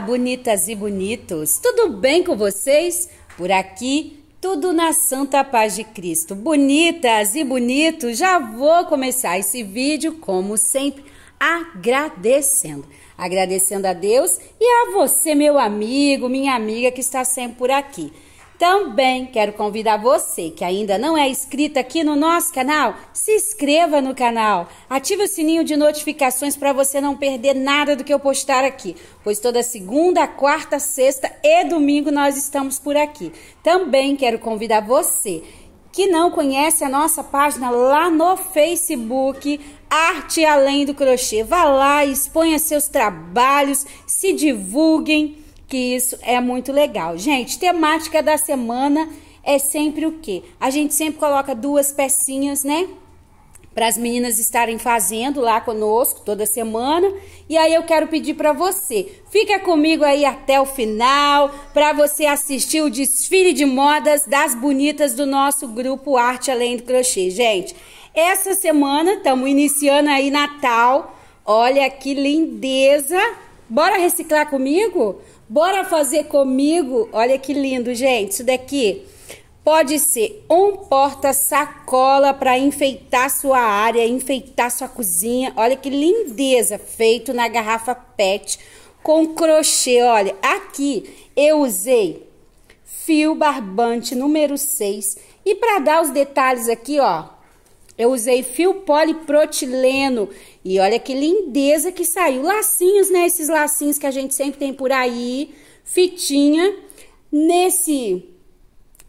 bonitas e bonitos! Tudo bem com vocês? Por aqui, tudo na santa paz de Cristo. Bonitas e bonitos, já vou começar esse vídeo, como sempre, agradecendo. Agradecendo a Deus e a você, meu amigo, minha amiga que está sempre por aqui. Também quero convidar você que ainda não é inscrito aqui no nosso canal, se inscreva no canal. Ative o sininho de notificações para você não perder nada do que eu postar aqui, pois toda segunda, quarta, sexta e domingo nós estamos por aqui. Também quero convidar você que não conhece a nossa página lá no Facebook, Arte Além do Crochê. Vá lá, exponha seus trabalhos, se divulguem que isso é muito legal. Gente, temática da semana é sempre o quê? A gente sempre coloca duas pecinhas, né? Para as meninas estarem fazendo lá conosco toda semana. E aí eu quero pedir para você, fica comigo aí até o final, para você assistir o desfile de modas das bonitas do nosso grupo Arte Além do Crochê. Gente, essa semana estamos iniciando aí Natal. Olha que lindeza! Bora reciclar comigo? Bora fazer comigo? Olha que lindo, gente. Isso daqui pode ser um porta-sacola para enfeitar sua área, enfeitar sua cozinha. Olha que lindeza, feito na garrafa PET com crochê. Olha, aqui eu usei fio barbante número 6. E para dar os detalhes aqui, ó, eu usei fio poliprotileno. E olha que lindeza que saiu. Lacinhos, né? Esses lacinhos que a gente sempre tem por aí. Fitinha. Nesse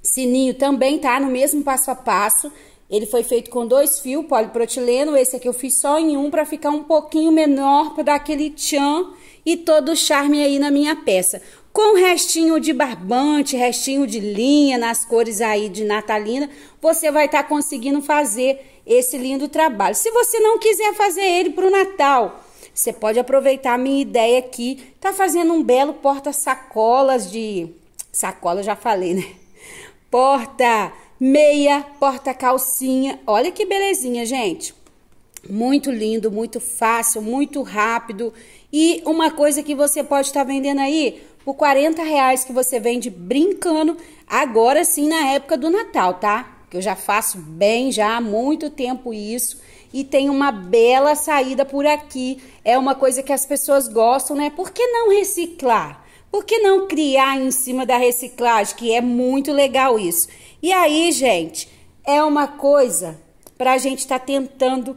sininho também, tá? No mesmo passo a passo. Ele foi feito com dois fios poliprotileno. Esse aqui eu fiz só em um para ficar um pouquinho menor, para dar aquele tchan e todo o charme aí na minha peça. Com restinho de barbante, restinho de linha nas cores aí de natalina, você vai estar tá conseguindo fazer esse lindo trabalho. Se você não quiser fazer ele para o Natal, você pode aproveitar a minha ideia aqui. Tá fazendo um belo porta-sacolas de... Sacola, já falei, né? Porta meia, porta calcinha. Olha que belezinha, gente. Muito lindo, muito fácil, muito rápido. E uma coisa que você pode estar tá vendendo aí por 40 reais que você vende brincando, agora sim na época do Natal, tá? Que eu já faço bem já há muito tempo isso e tem uma bela saída por aqui. É uma coisa que as pessoas gostam, né? Por que não reciclar? Por que não criar em cima da reciclagem? Que é muito legal isso. E aí, gente, é uma coisa para a gente estar tá tentando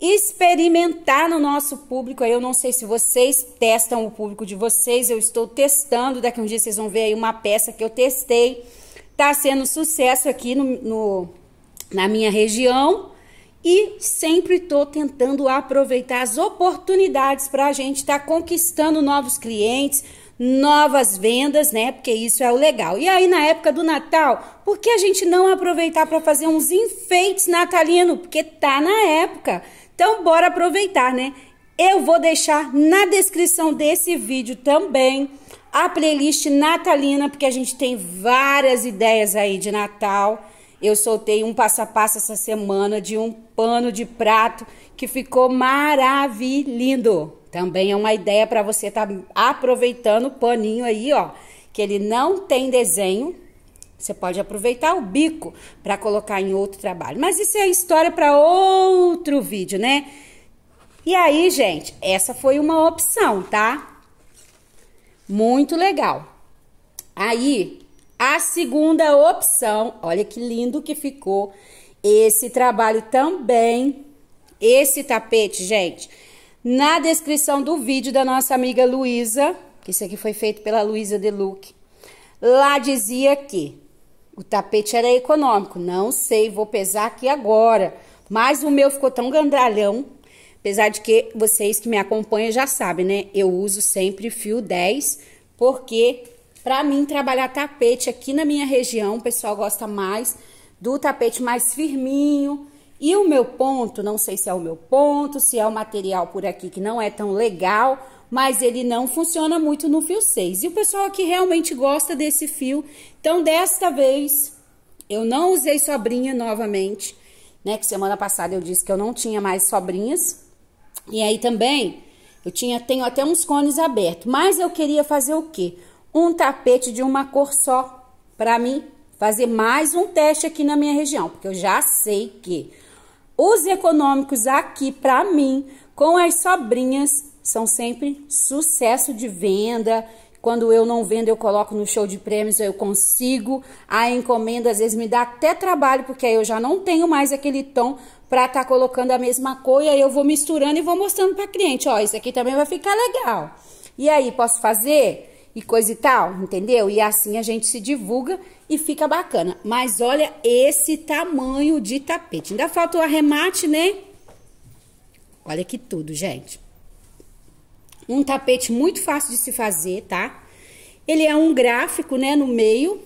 experimentar no nosso público. Eu não sei se vocês testam o público de vocês, eu estou testando. Daqui a um dia vocês vão ver aí uma peça que eu testei. Tá sendo sucesso aqui no, no na minha região. E sempre estou tentando aproveitar as oportunidades para a gente estar tá conquistando novos clientes, novas vendas, né? Porque isso é o legal. E aí, na época do Natal, por que a gente não aproveitar para fazer uns enfeites natalinos? Porque tá na época. Então, bora aproveitar, né? Eu vou deixar na descrição desse vídeo também a playlist natalina, porque a gente tem várias ideias aí de Natal. Eu soltei um passo a passo essa semana de um pano de prato que ficou maravilhoso. Também é uma ideia para você estar tá aproveitando o paninho aí, ó, que ele não tem desenho, você pode aproveitar o bico para colocar em outro trabalho. Mas isso é história para outro vídeo, né? E aí, gente, essa foi uma opção, tá? Muito legal. Aí, a segunda opção, olha que lindo que ficou esse trabalho também. Esse tapete, gente, na descrição do vídeo da nossa amiga Luísa, que isso aqui foi feito pela Luísa Deluc, lá dizia que o tapete era econômico. Não sei, vou pesar aqui agora. Mas o meu ficou tão grandalhão. Apesar de que vocês que me acompanham já sabem, né? Eu uso sempre fio 10, porque para mim trabalhar tapete aqui na minha região, o pessoal gosta mais do tapete mais firminho. E o meu ponto, não sei se é o meu ponto, se é o material por aqui que não é tão legal, mas ele não funciona muito no fio 6. E o pessoal que realmente gosta desse fio, então desta vez eu não usei sobrinha novamente, né? Que semana passada eu disse que eu não tinha mais sobrinhas. E aí também eu tinha tenho até uns cones abertos, mas eu queria fazer o quê? Um tapete de uma cor só para mim fazer mais um teste aqui na minha região, porque eu já sei que os econômicos aqui para mim com as sobrinhas são sempre sucesso de venda. Quando eu não vendo, eu coloco no show de prêmios, eu consigo. A encomenda às vezes me dá até trabalho, porque aí eu já não tenho mais aquele tom para estar tá colocando a mesma cor e aí eu vou misturando e vou mostrando para cliente, ó, isso aqui também vai ficar legal. E aí posso fazer? e coisa e tal, entendeu? E assim a gente se divulga e fica bacana. Mas olha esse tamanho de tapete. Ainda falta o arremate, né? Olha que tudo, gente. Um tapete muito fácil de se fazer, tá? Ele é um gráfico, né, no meio.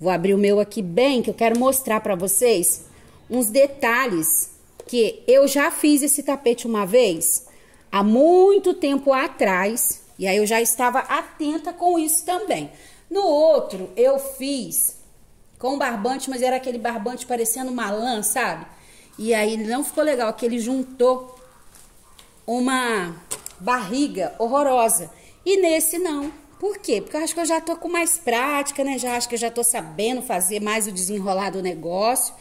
Vou abrir o meu aqui bem, que eu quero mostrar para vocês uns detalhes que eu já fiz esse tapete uma vez há muito tempo atrás, e aí eu já estava atenta com isso também. No outro, eu fiz com barbante, mas era aquele barbante parecendo uma lã, sabe? E aí não ficou legal, que ele juntou uma barriga horrorosa. E nesse não. Por quê? Porque eu acho que eu já tô com mais prática, né? Já acho que eu já tô sabendo fazer mais o desenrolar do negócio.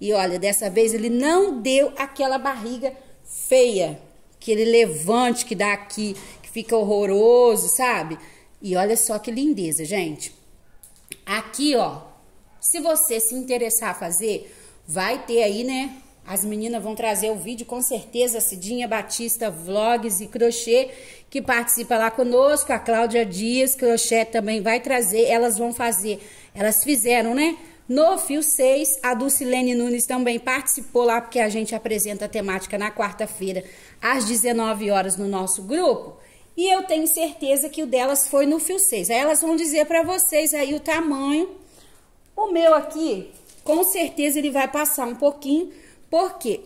E olha, dessa vez ele não deu aquela barriga feia, aquele levante que dá aqui, que fica horroroso, sabe? E olha só que lindeza, gente. Aqui, ó, se você se interessar a fazer, vai ter aí, né, as meninas vão trazer o vídeo, com certeza, Cidinha Batista Vlogs e Crochê, que participa lá conosco, a Cláudia Dias, Crochê também vai trazer, elas vão fazer, elas fizeram, né? No fio 6, a Dulcilene Nunes também participou lá, porque a gente apresenta a temática na quarta-feira, às 19 horas, no nosso grupo. E eu tenho certeza que o delas foi no fio 6. Aí elas vão dizer para vocês aí o tamanho. O meu aqui, com certeza ele vai passar um pouquinho, porque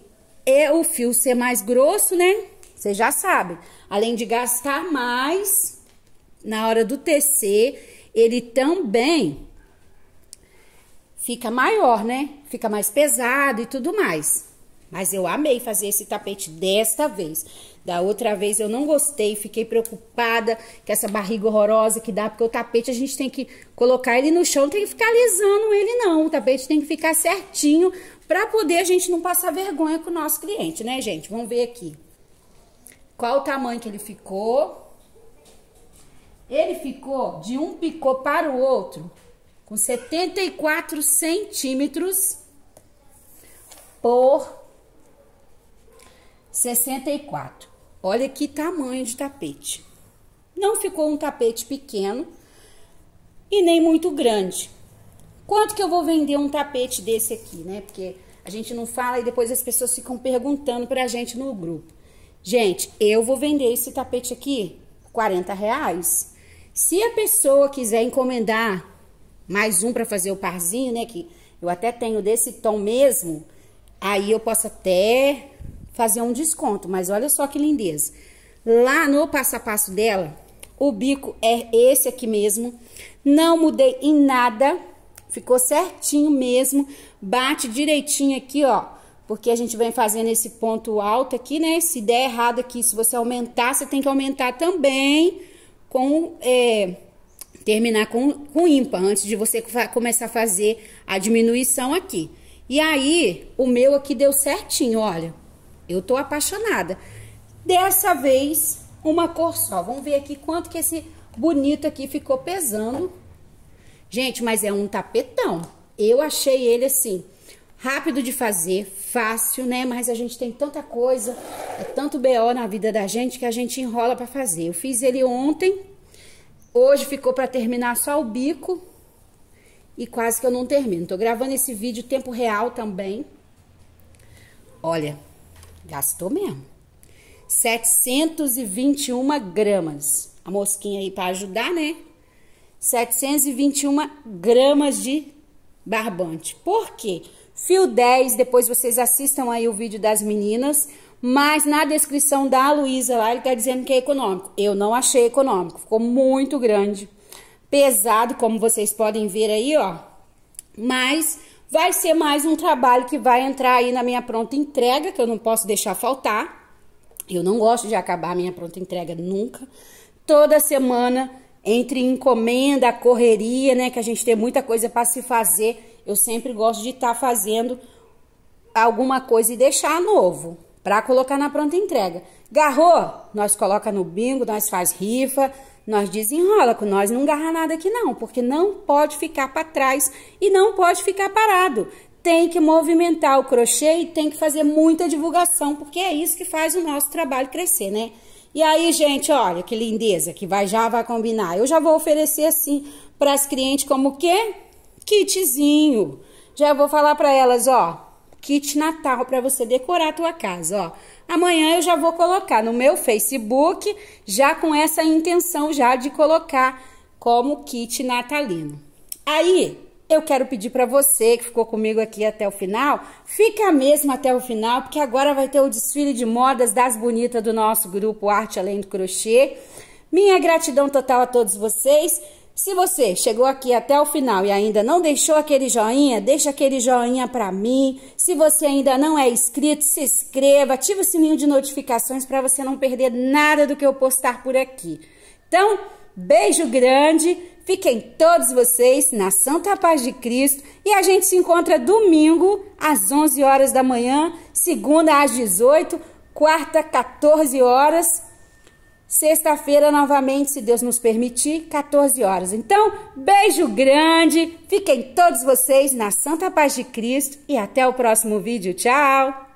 é o fio ser mais grosso, né? Você já sabe. Além de gastar mais na hora do tecer, ele também fica maior, né? Fica mais pesado e tudo mais. Mas eu amei fazer esse tapete desta vez. Da outra vez eu não gostei, fiquei preocupada com essa barriga horrorosa que dá, porque o tapete a gente tem que colocar ele no chão, não tem que ficar alisando ele não. O tapete tem que ficar certinho para poder a gente não passar vergonha com o nosso cliente, né, gente? Vamos ver aqui. Qual o tamanho que ele ficou? Ele ficou de um picô para o outro com 74 centímetros por 64. Olha que tamanho de tapete. Não ficou um tapete pequeno e nem muito grande. Quanto que eu vou vender um tapete desse aqui, né? Porque a gente não fala e depois as pessoas ficam perguntando pra gente no grupo. Gente, eu vou vender esse tapete aqui, 40 reais. Se a pessoa quiser encomendar mais um para fazer o parzinho, né? Que eu até tenho desse tom mesmo, aí eu posso até fazer um desconto. Mas olha só que lindeza. Lá no passo a passo dela, o bico é esse aqui mesmo. Não mudei em nada. Ficou certinho mesmo. Bate direitinho aqui, ó. Porque a gente vem fazendo esse ponto alto aqui, né? Se der errado aqui, se você aumentar, você tem que aumentar também com... É, terminar com, com ímpar, antes de você começar a fazer a diminuição aqui. E aí, o meu aqui deu certinho, olha. Eu tô apaixonada. Dessa vez, uma cor só. Vamos ver aqui quanto que esse bonito aqui ficou pesando. Gente, mas é um tapetão. Eu achei ele assim, rápido de fazer, fácil, né? Mas a gente tem tanta coisa, é tanto BO na vida da gente que a gente enrola para fazer. Eu fiz ele ontem, hoje ficou para terminar só o bico e quase que eu não termino. Tô gravando esse vídeo tempo real também. Olha, gastou mesmo. 721 gramas. A mosquinha aí para ajudar, né? 721 gramas de barbante. Por quê? Fio 10, depois vocês assistam aí o vídeo das meninas, mas na descrição da Luísa lá ele tá dizendo que é econômico. Eu não achei econômico, ficou muito grande, pesado, como vocês podem ver aí, ó. Mas vai ser mais um trabalho que vai entrar aí na minha pronta entrega, que eu não posso deixar faltar. Eu não gosto de acabar a minha pronta entrega nunca. Toda semana entre encomenda, correria, né, que a gente tem muita coisa para se fazer, eu sempre gosto de estar tá fazendo alguma coisa e deixar novo para colocar na pronta entrega. Garrou, nós coloca no bingo, nós faz rifa, nós desenrola com nós, não garra nada aqui não, porque não pode ficar para trás e não pode ficar parado. Tem que movimentar o crochê e tem que fazer muita divulgação, porque é isso que faz o nosso trabalho crescer, né? E aí, gente, olha que lindeza, que vai já vai combinar. Eu já vou oferecer assim para as clientes como que kitzinho. Já vou falar para elas, ó, kit Natal para você decorar a tua casa, ó. Amanhã eu já vou colocar no meu Facebook, já com essa intenção já de colocar como kit natalino. Aí, eu quero pedir para você que ficou comigo aqui até o final, fica mesmo até o final, porque agora vai ter o desfile de modas das bonitas do nosso grupo Arte Além do Crochê. Minha gratidão total a todos vocês. Se você chegou aqui até o final e ainda não deixou aquele joinha, deixa aquele joinha para mim. Se você ainda não é inscrito, se inscreva, ative o sininho de notificações para você não perder nada do que eu postar por aqui. Então, beijo grande, fiquem todos vocês na Santa Paz de Cristo e a gente se encontra domingo às 11 horas da manhã, segunda às 18, quarta 14 horas, sexta-feira novamente, se Deus nos permitir, 14 horas. Então, beijo grande, fiquem todos vocês na Santa Paz de Cristo e até o próximo vídeo. Tchau!